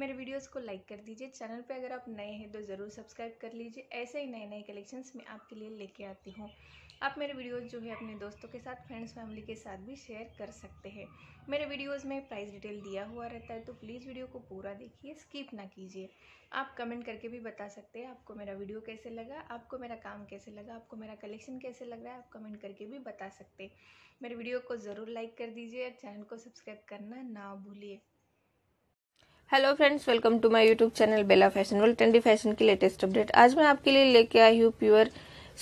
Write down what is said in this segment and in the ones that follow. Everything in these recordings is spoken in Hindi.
मेरे वीडियोस को लाइक कर दीजिए चैनल पे अगर आप नए हैं तो ज़रूर सब्सक्राइब कर लीजिए ऐसे ही नए नए कलेक्शंस मैं आपके लिए लेके आती हूँ आप मेरे वीडियोस जो है अपने दोस्तों के साथ फ्रेंड्स फैमिली के साथ भी शेयर कर सकते हैं मेरे वीडियोस में प्राइस डिटेल दिया हुआ रहता है तो प्लीज़ वीडियो को पूरा देखिए स्किप ना कीजिए आप कमेंट करके भी बता सकते हैं आपको मेरा वीडियो कैसे लगा आपको मेरा काम कैसे लगा आपको मेरा कलेक्शन कैसे लग रहा है आप कमेंट करके भी बता सकते मेरे वीडियो को ज़रूर लाइक कर दीजिए और चैनल को सब्सक्राइब करना ना भूलिए hello friends welcome to my YouTube channel Bela fashion world trendy fashion की लेटेस्ट अपडेट आज मैं आपके लिए लेके आई हूँ प्योर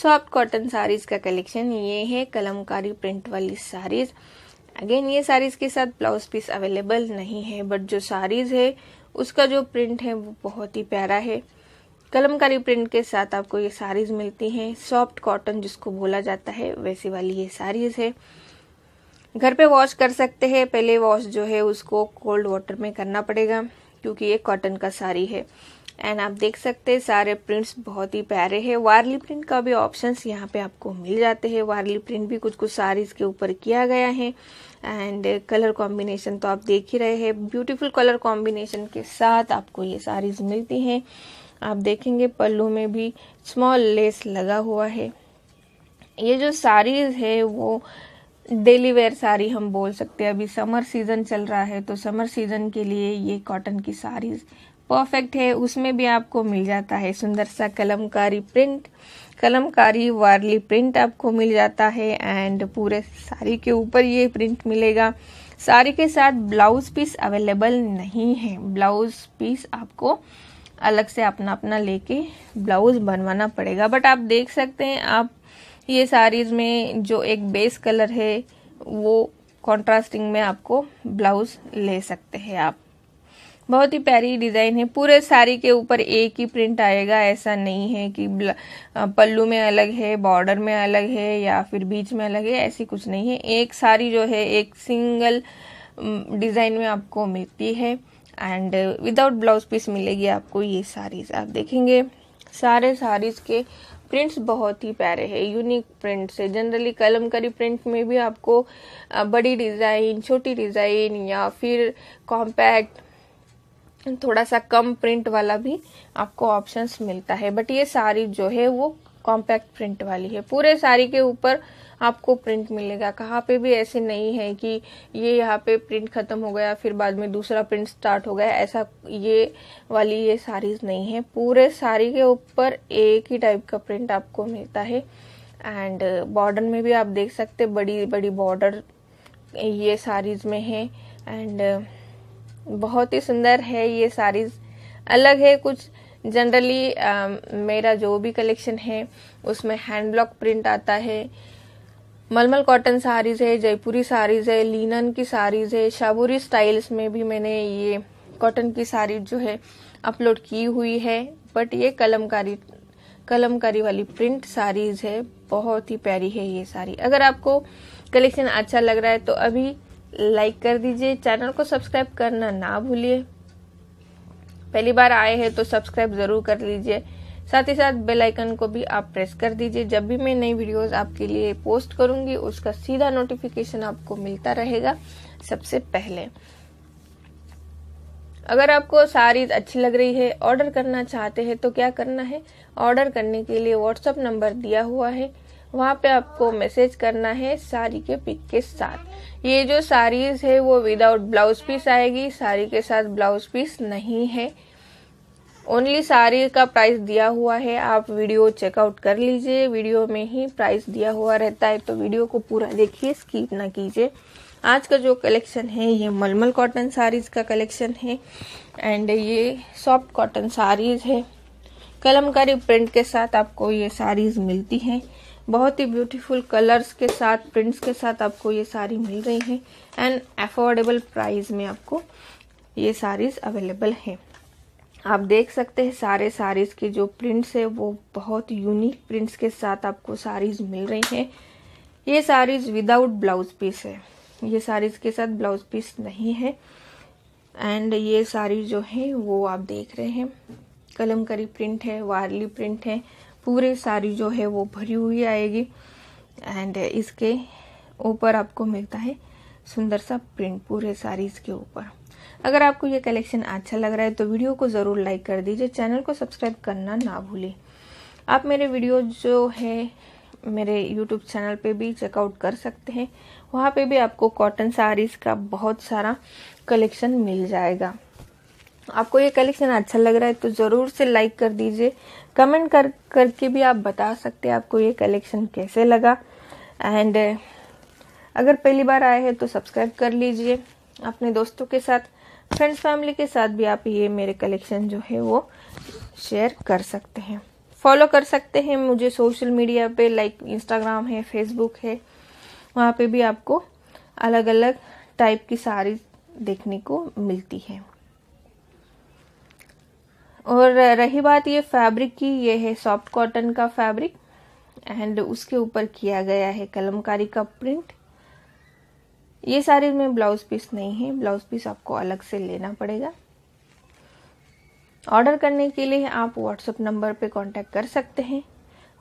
सॉफ्ट कॉटन साड़ीज़ का कलेक्शन ये है कलमकारी प्रिंट वाली साड़ीज़ अगेन ये साड़ीज़ के साथ ब्लाउज पीस अवेलेबल नहीं है बट जो साड़ीज़ है उसका जो प्रिंट है वो बहुत ही प्यारा है कलमकारी प्रिंट के साथ आपको ये साड़ीज़ मिलती हैं सॉफ्ट कॉटन जिसको बोला जाता है वैसी वाली ये साड़ीज़ है घर पे वॉश कर सकते हैं पहले वॉश जो है उसको कोल्ड वाटर में करना पड़ेगा क्योंकि ये कॉटन का साड़ी है एंड आप देख सकते हैं सारे प्रिंट्स बहुत ही प्यारे हैं वारली प्रिंट का भी ऑप्शंस यहाँ पे आपको मिल जाते हैं वारली प्रिंट भी कुछ कुछ साड़ीज़ के ऊपर किया गया है एंड कलर कॉम्बिनेशन तो आप देख ही रहे हैं ब्यूटीफुल कलर कॉम्बिनेशन के साथ आपको ये साड़ीज़ मिलती हैं आप देखेंगे पल्लू में भी स्मॉल लेस लगा हुआ है ये जो साड़ीज़ है वो डेली वेयर साड़ी हम बोल सकते हैं अभी समर सीज़न चल रहा है तो समर सीज़न के लिए ये कॉटन की साड़ीज़ परफेक्ट है उसमें भी आपको मिल जाता है सुंदर सा कलमकारी प्रिंट कलमकारी वार्ली प्रिंट आपको मिल जाता है एंड पूरे साड़ी के ऊपर ये प्रिंट मिलेगा साड़ी के साथ ब्लाउज पीस अवेलेबल नहीं है ब्लाउज पीस आपको अलग से अपना अपना लेके ब्लाउज बनवाना पड़ेगा बट आप देख सकते हैं आप ये साड़ीज में जो एक बेस कलर है वो कॉन्ट्रास्टिंग में आपको ब्लाउज ले सकते हैं आप बहुत ही प्यारी डिज़ाइन है पूरे साड़ी के ऊपर एक ही प्रिंट आएगा ऐसा नहीं है कि पल्लू में अलग है बॉर्डर में अलग है या फिर बीच में अलग है ऐसी कुछ नहीं है एक साड़ी जो है एक सिंगल डिज़ाइन में आपको मिलती है एंड विदाउट ब्लाउज पीस मिलेगी आपको ये साड़ीज आप देखेंगे सारे साड़ीज के प्रिंट्स बहुत ही प्यारे हैं यूनिक प्रिंट्स है जनरली कलमकारी प्रिंट में भी आपको बड़ी डिज़ाइन छोटी डिज़ाइन या फिर कॉम्पैक्ट थोड़ा सा कम प्रिंट वाला भी आपको ऑप्शंस मिलता है बट ये सारी जो है वो कॉम्पैक्ट प्रिंट वाली है पूरे साड़ी के ऊपर आपको प्रिंट मिलेगा कहाँ पे भी ऐसे नहीं है कि ये यहाँ पे प्रिंट खत्म हो गया फिर बाद में दूसरा प्रिंट स्टार्ट हो गया ऐसा ये वाली ये साड़ीज नहीं है पूरे साड़ी के ऊपर एक ही टाइप का प्रिंट आपको मिलता है एंड बॉर्डर में भी आप देख सकते बड़ी बड़ी बॉर्डर ये साड़ीज में है एंड बहुत ही सुंदर है ये साड़ीज अलग है कुछ जनरली um, मेरा जो भी कलेक्शन है उसमें हैंड ब्लॉक प्रिंट आता है मलमल कॉटन साड़ीज है जयपुरी साड़ीज है लीनन की साड़ीज है शाबुरी स्टाइल्स में भी मैंने ये कॉटन की साड़ी जो है अपलोड की हुई है बट ये कलमकारी कलमकारी वाली प्रिंट साड़ीज है बहुत ही प्यारी है ये साड़ी अगर आपको कलेक्शन अच्छा लग रहा है तो अभी लाइक कर दीजिए चैनल को सब्सक्राइब करना ना भूलिए पहली बार आए हैं तो सब्सक्राइब जरूर कर लीजिए साथ ही साथ बेल आइकन को भी आप प्रेस कर दीजिए जब भी मैं नई वीडियोस आपके लिए पोस्ट करूंगी उसका सीधा नोटिफिकेशन आपको मिलता रहेगा सबसे पहले अगर आपको सारी अच्छी लग रही है ऑर्डर करना चाहते हैं तो क्या करना है ऑर्डर करने के लिए व्हाट्सअप नंबर दिया हुआ है वहाँ पे आपको मैसेज करना है साड़ी के पिक के साथ ये जो साड़ीज है वो विदाउट ब्लाउज पीस आएगी साड़ी के साथ ब्लाउज पीस नहीं है ओनली साड़ी का प्राइस दिया हुआ है आप वीडियो चेकआउट कर लीजिए वीडियो में ही प्राइस दिया हुआ रहता है तो वीडियो को पूरा देखिए स्कीप ना कीजिए आज का जो कलेक्शन है ये मलमल कॉटन साड़ीज़ का कलेक्शन है एंड ये सॉफ्ट कॉटन साड़ीज़ है कलमकारी प्रिंट के साथ आपको ये साड़ीज़ मिलती हैं बहुत ही ब्यूटीफुल कलर्स के साथ प्रिंट्स के साथ आपको ये साड़ी मिल रही है एंड अफोर्डेबल प्राइस में आपको ये साड़ीज़ अवेलेबल हैं आप देख सकते हैं सारे साड़ीज़ के जो प्रिंट्स है वो बहुत यूनिक प्रिंट्स के साथ आपको साड़ीज़ मिल रही हैं ये साड़ीज़ विदाउट ब्लाउज पीस है ये साड़ीज़ के साथ ब्लाउज पीस नहीं है एंड ये साड़ी जो है वो आप देख रहे हैं कलमकारी प्रिंट है वारली प्रिंट है पूरी साड़ी जो है वो भरी हुई आएगी एंड इसके ऊपर आपको मिलता है सुंदर सा प्रिंट पूरे साड़ीज़ के ऊपर अगर आपको ये कलेक्शन अच्छा लग रहा है तो वीडियो को ज़रूर लाइक कर दीजिए चैनल को सब्सक्राइब करना ना भूलें आप मेरे वीडियो जो है मेरे यूट्यूब चैनल पे भी चेकआउट कर सकते हैं वहाँ पे भी आपको कॉटन साड़ीज़ का बहुत सारा कलेक्शन मिल जाएगा आपको ये कलेक्शन अच्छा लग रहा है तो ज़रूर से लाइक कर दीजिए कमेंट कर करके भी आप बता सकते हैं आपको ये कलेक्शन कैसे लगा एंड अगर पहली बार आए हैं तो सब्सक्राइब कर लीजिए अपने दोस्तों के साथ फ्रेंड्स फैमिली के साथ भी आप ये मेरे कलेक्शन जो है वो शेयर कर सकते हैं फॉलो कर सकते हैं मुझे सोशल मीडिया पे लाइक इंस्टाग्राम है फेसबुक है वहाँ पे भी आपको अलग अलग टाइप की साड़ी देखने को मिलती है और रही बात ये फैब्रिक की ये है सॉफ्ट कॉटन का फैब्रिक एंड उसके ऊपर किया गया है कलमकारी का प्रिंट ये सारे में ब्लाउज पीस नहीं है ब्लाउज पीस आपको अलग से लेना पड़ेगा ऑर्डर करने के लिए आप व्हाट्सएप नंबर पे कांटेक्ट कर सकते हैं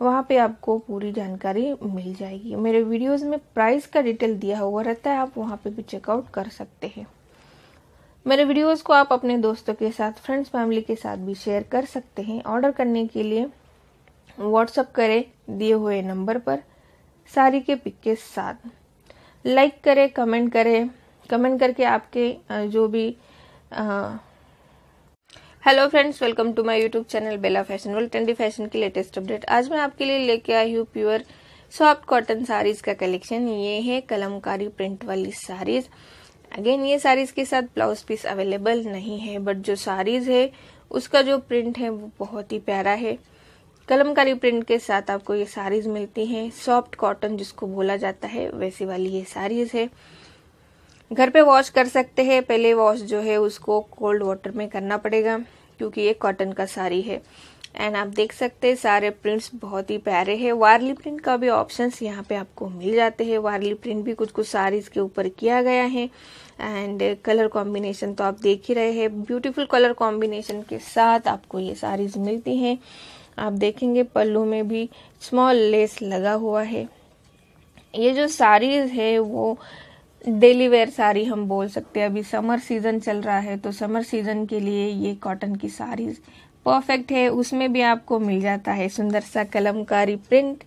वहाँ पे आपको पूरी जानकारी मिल जाएगी मेरे वीडियोस में प्राइस का डिटेल दिया हुआ रहता है आप वहाँ पे भी चेकआउट कर सकते हैं मेरे वीडियोस को आप अपने दोस्तों के साथ फ्रेंड्स फैमिली के साथ भी शेयर कर सकते हैं ऑर्डर करने के लिए व्हाट्सअप करें दिए हुए नंबर पर साड़ी के पिक के साथ लाइक करें कमेंट करें कमेंट करके आपके जो भी hello friends welcome to my YouTube channel Bela fashion world trendy fashion की लेटेस्ट अपडेट आज मैं आपके लिए लेके आई हूँ प्योर सॉफ्ट कॉटन साड़ीज़ का कलेक्शन ये है कलमकारी प्रिंट वाली साड़ीज़ अगेन ये साड़ीज के साथ ब्लाउज पीस अवेलेबल नहीं है बट जो साड़ीज है उसका जो प्रिंट है वो बहुत ही प्यारा है कलमकारी प्रिंट के साथ आपको ये साड़ीज मिलती हैं सॉफ्ट कॉटन जिसको बोला जाता है वैसी वाली ये साड़ीज है घर पे वॉश कर सकते हैं पहले वॉश जो है उसको कोल्ड वाटर में करना पड़ेगा क्योंकि ये कॉटन का साड़ी है एंड आप देख सकते हैं सारे प्रिंट्स बहुत ही प्यारे हैं वारली प्रिंट का भी ऑप्शंस यहाँ पे आपको मिल जाते हैं वारली प्रिंट भी कुछ कुछ साड़ीज़ के ऊपर किया गया है एंड कलर कॉम्बिनेशन तो आप देख ही रहे हैं ब्यूटीफुल कलर कॉम्बिनेशन के साथ आपको ये साड़ीज़ मिलती हैं आप देखेंगे पल्लू में भी स्मॉल लेस लगा हुआ है ये जो साड़ीज़ है वो डेली वेयर साड़ी हम बोल सकते हैं अभी समर सीज़न चल रहा है तो समर सीज़न के लिए ये कॉटन की साड़ीज़ परफेक्ट है उसमें भी आपको मिल जाता है सुंदर सा कलमकारी प्रिंट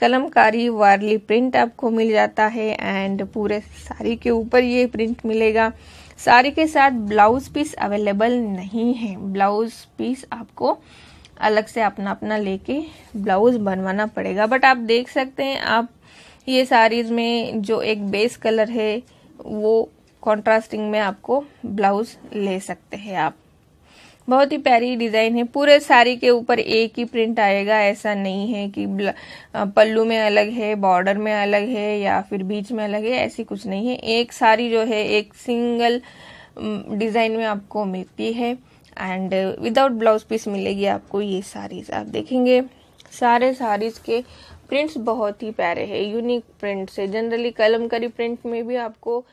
कलमकारी वार्ली प्रिंट आपको मिल जाता है एंड पूरे साड़ी के ऊपर ये प्रिंट मिलेगा साड़ी के साथ ब्लाउज पीस अवेलेबल नहीं है ब्लाउज पीस आपको अलग से अपना अपना लेके ब्लाउज बनवाना पड़ेगा बट आप देख सकते हैं आप ये साड़ीज में जो एक बेस कलर है वो कॉन्ट्रास्टिंग में आपको ब्लाउज ले सकते हैं आप बहुत ही प्यारी डिज़ाइन है पूरे साड़ी के ऊपर एक ही प्रिंट आएगा ऐसा नहीं है कि पल्लू में अलग है बॉर्डर में अलग है या फिर बीच में अलग है ऐसी कुछ नहीं है एक साड़ी जो है एक सिंगल डिज़ाइन में आपको मिलती है एंड विदाउट ब्लाउज पीस मिलेगी आपको ये साड़ीज आप देखेंगे सारे साड़ीज के प्रिंट्स बहुत ही प्यारे हैं यूनिक प्रिंट्स है जनरली कलमकारी प्रिंट में भी आपको